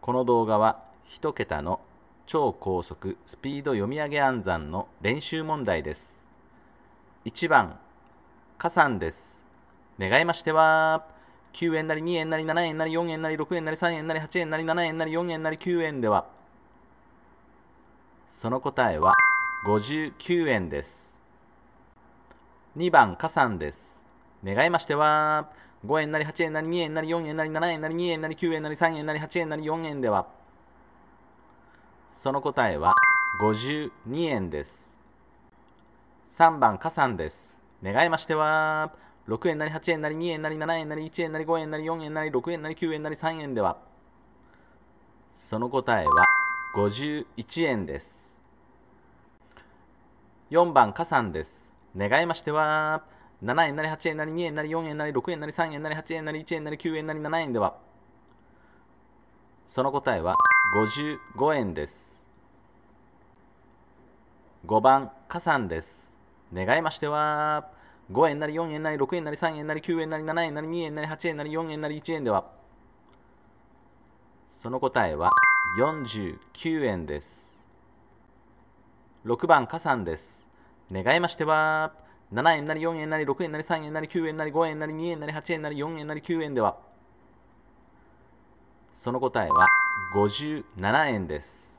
この動画は一桁の超高速スピード読み上げ暗算の練習問題です。1番、加算です。願いましては、9円なり2円なり7円なり4円なり6円なり3円なり8円なり7円なり4円なり9円では、その答えは59円です。2番、加算です。願いましては、5円なり8円なり2円なり4円なり7円なり2円なり9円なり3円なり8円なり4円では、その答えは52円です。3番、加算です。願いましては、6円なり8円なり2円なり7円なり1円なり5円なり4円なり6円なり9円なり3円ではその答えは51円です4番加算です願いましては、7円なり8円なり2円なり4円なり6円なり3円なり8円なり1円なり9円なり7円では、その答えは55円です。5番、加算です。願いましては、5円なり4円なり6円なり3円なり9円なり7円なり2円なり8円なり4円なり1円では、その答えは49円です。6番、加算です。願いましては、7円なり4円なり6円なり3円なり9円なり5円なり2円なり8円なり4円なり9円では、その答えは57円です。